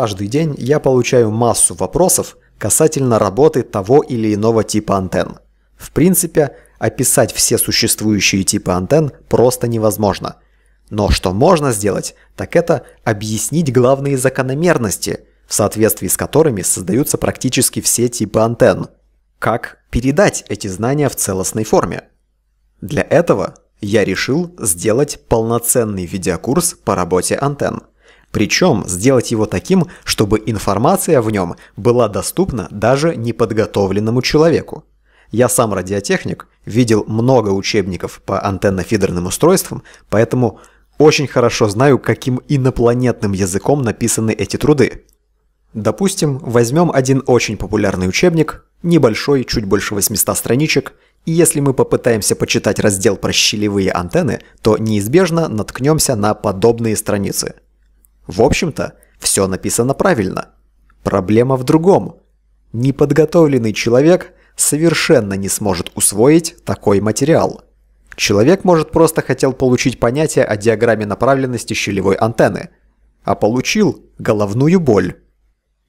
Каждый день я получаю массу вопросов касательно работы того или иного типа антенн. В принципе, описать все существующие типы антенн просто невозможно. Но что можно сделать, так это объяснить главные закономерности, в соответствии с которыми создаются практически все типы антенн. Как передать эти знания в целостной форме? Для этого я решил сделать полноценный видеокурс по работе антенн. Причем сделать его таким, чтобы информация в нем была доступна даже неподготовленному человеку. Я сам радиотехник, видел много учебников по антенно-фидерным устройствам, поэтому очень хорошо знаю, каким инопланетным языком написаны эти труды. Допустим, возьмем один очень популярный учебник, небольшой, чуть больше 800 страничек, и если мы попытаемся почитать раздел про щелевые антенны, то неизбежно наткнемся на подобные страницы – в общем-то, все написано правильно. Проблема в другом. Неподготовленный человек совершенно не сможет усвоить такой материал. Человек, может, просто хотел получить понятие о диаграмме направленности щелевой антенны, а получил головную боль.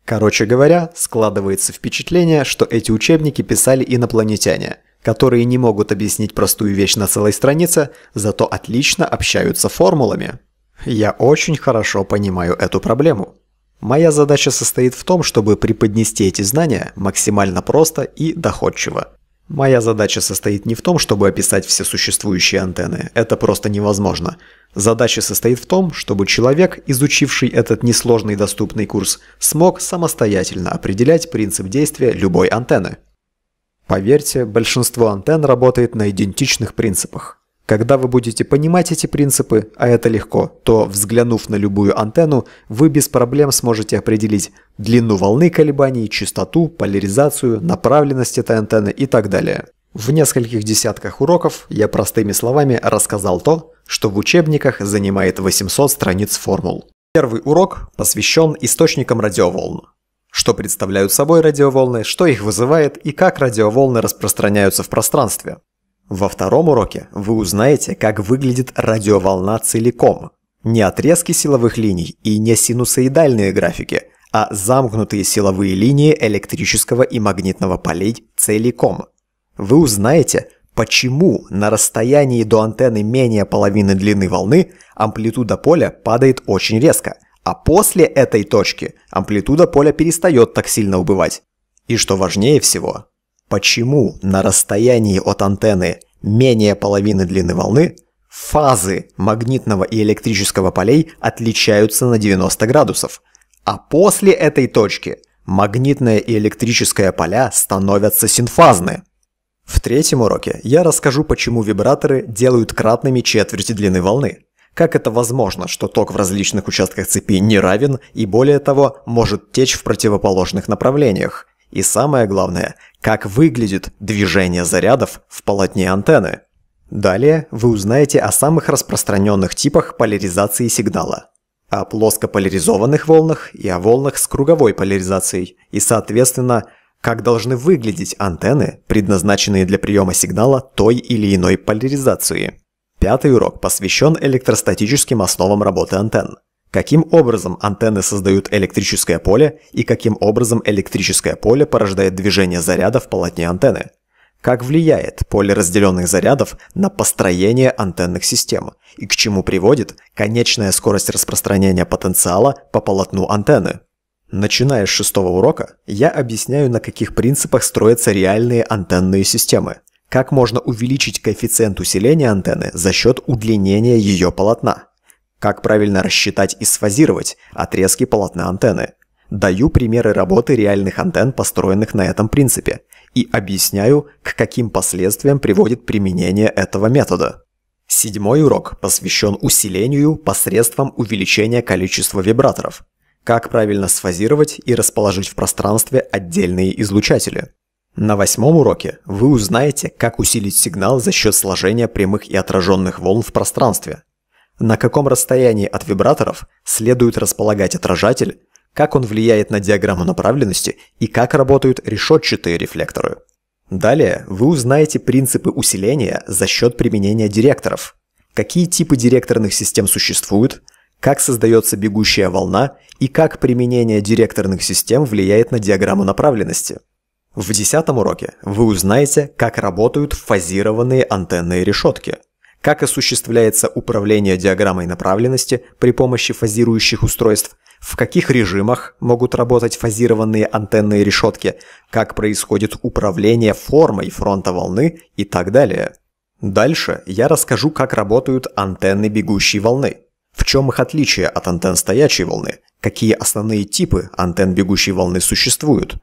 Короче говоря, складывается впечатление, что эти учебники писали инопланетяне, которые не могут объяснить простую вещь на целой странице, зато отлично общаются формулами. Я очень хорошо понимаю эту проблему. Моя задача состоит в том, чтобы преподнести эти знания максимально просто и доходчиво. Моя задача состоит не в том, чтобы описать все существующие антенны, это просто невозможно. Задача состоит в том, чтобы человек, изучивший этот несложный доступный курс, смог самостоятельно определять принцип действия любой антенны. Поверьте, большинство антенн работает на идентичных принципах. Когда вы будете понимать эти принципы, а это легко, то, взглянув на любую антенну, вы без проблем сможете определить длину волны колебаний, частоту, поляризацию, направленность этой антенны и так далее. В нескольких десятках уроков я простыми словами рассказал то, что в учебниках занимает 800 страниц формул. Первый урок посвящен источникам радиоволн. Что представляют собой радиоволны, что их вызывает и как радиоволны распространяются в пространстве. Во втором уроке вы узнаете, как выглядит радиоволна целиком. Не отрезки силовых линий и не синусоидальные графики, а замкнутые силовые линии электрического и магнитного полей целиком. Вы узнаете, почему на расстоянии до антенны менее половины длины волны амплитуда поля падает очень резко, а после этой точки амплитуда поля перестает так сильно убывать. И что важнее всего, Почему на расстоянии от антенны менее половины длины волны фазы магнитного и электрического полей отличаются на 90 градусов, а после этой точки магнитное и электрическое поля становятся синфазны? В третьем уроке я расскажу, почему вибраторы делают кратными четверти длины волны. Как это возможно, что ток в различных участках цепи не равен и более того может течь в противоположных направлениях? И самое главное, как выглядит движение зарядов в полотне антенны. Далее вы узнаете о самых распространенных типах поляризации сигнала, о плоскополяризованных волнах и о волнах с круговой поляризацией, и, соответственно, как должны выглядеть антенны, предназначенные для приема сигнала той или иной поляризации. Пятый урок посвящен электростатическим основам работы антенн. Каким образом антенны создают электрическое поле и каким образом электрическое поле порождает движение заряда в полотне антенны? Как влияет поле разделенных зарядов на построение антенных систем и к чему приводит конечная скорость распространения потенциала по полотну антенны? Начиная с шестого урока, я объясняю, на каких принципах строятся реальные антенные системы, как можно увеличить коэффициент усиления антенны за счет удлинения ее полотна. Как правильно рассчитать и сфазировать отрезки полотна антенны? Даю примеры работы реальных антенн, построенных на этом принципе, и объясняю, к каким последствиям приводит применение этого метода. Седьмой урок посвящен усилению посредством увеличения количества вибраторов. Как правильно сфазировать и расположить в пространстве отдельные излучатели. На восьмом уроке вы узнаете, как усилить сигнал за счет сложения прямых и отраженных волн в пространстве, на каком расстоянии от вибраторов следует располагать отражатель, как он влияет на диаграмму направленности и как работают решетчатые рефлекторы. Далее вы узнаете принципы усиления за счет применения директоров, какие типы директорных систем существуют, как создается бегущая волна и как применение директорных систем влияет на диаграмму направленности. В десятом уроке вы узнаете, как работают фазированные антенные решетки – как осуществляется управление диаграммой направленности при помощи фазирующих устройств, в каких режимах могут работать фазированные антенные решетки, как происходит управление формой фронта волны и так далее. Дальше я расскажу, как работают антенны бегущей волны, в чем их отличие от антенн стоячей волны, какие основные типы антенн бегущей волны существуют.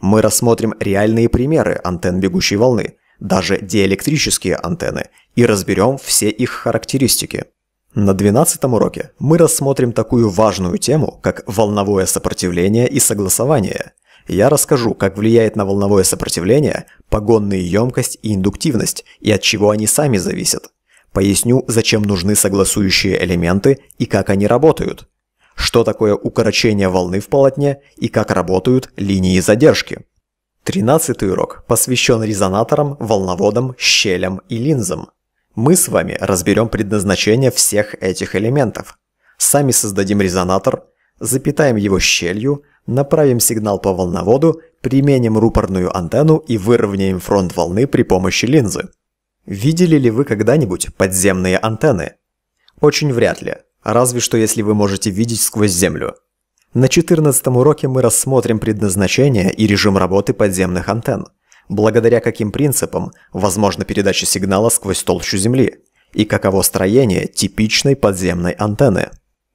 Мы рассмотрим реальные примеры антенн бегущей волны, даже диэлектрические антенны – и разберем все их характеристики. На 12 уроке мы рассмотрим такую важную тему, как волновое сопротивление и согласование. Я расскажу, как влияет на волновое сопротивление погонная емкость и индуктивность, и от чего они сами зависят. Поясню, зачем нужны согласующие элементы и как они работают. Что такое укорочение волны в полотне и как работают линии задержки. 13 урок посвящен резонаторам, волноводам, щелям и линзам. Мы с вами разберем предназначение всех этих элементов. Сами создадим резонатор, запитаем его щелью, направим сигнал по волноводу, применим рупорную антенну и выровняем фронт волны при помощи линзы. Видели ли вы когда-нибудь подземные антенны? Очень вряд ли, разве что если вы можете видеть сквозь землю. На 14 уроке мы рассмотрим предназначение и режим работы подземных антенн благодаря каким принципам возможна передача сигнала сквозь толщу Земли и каково строение типичной подземной антенны.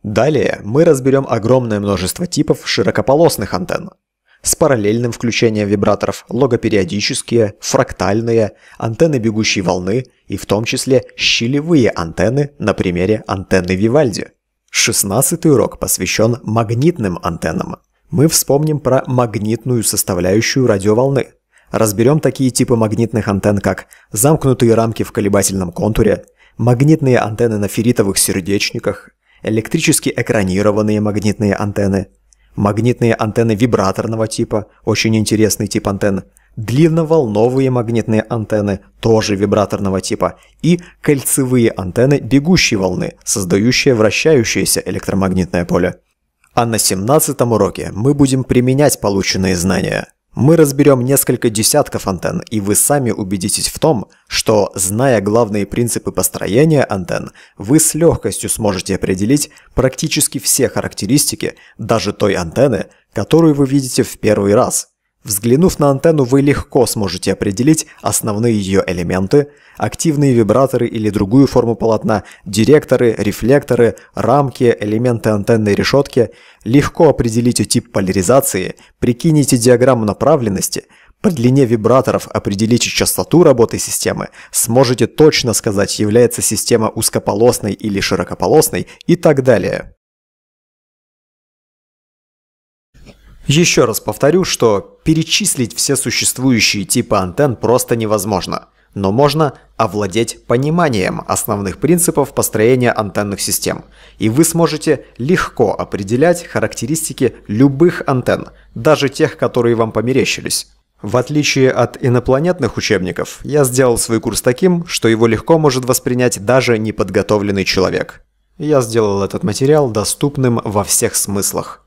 Далее мы разберем огромное множество типов широкополосных антенн с параллельным включением вибраторов, логопериодические, фрактальные, антенны бегущей волны и в том числе щелевые антенны на примере антенны Вивальди. Шестнадцатый урок посвящен магнитным антеннам. Мы вспомним про магнитную составляющую радиоволны – Разберем такие типы магнитных антенн, как замкнутые рамки в колебательном контуре, магнитные антенны на ферритовых сердечниках, электрически экранированные магнитные антенны, магнитные антенны вибраторного типа, очень интересный тип антенн, длинноволновые магнитные антенны, тоже вибраторного типа, и кольцевые антенны бегущей волны, создающие вращающееся электромагнитное поле. А на 17 уроке мы будем применять полученные знания – мы разберем несколько десятков антенн, и вы сами убедитесь в том, что, зная главные принципы построения антенн, вы с легкостью сможете определить практически все характеристики даже той антенны, которую вы видите в первый раз – Взглянув на антенну, вы легко сможете определить основные ее элементы, активные вибраторы или другую форму полотна, директоры, рефлекторы, рамки, элементы антенной решетки, легко определите тип поляризации, прикинете диаграмму направленности, по длине вибраторов определите частоту работы системы, сможете точно сказать, является система узкополосной или широкополосной и так далее. Еще раз повторю, что перечислить все существующие типы антенн просто невозможно, но можно овладеть пониманием основных принципов построения антенных систем, и вы сможете легко определять характеристики любых антенн, даже тех, которые вам померещились. В отличие от инопланетных учебников, я сделал свой курс таким, что его легко может воспринять даже неподготовленный человек. Я сделал этот материал доступным во всех смыслах –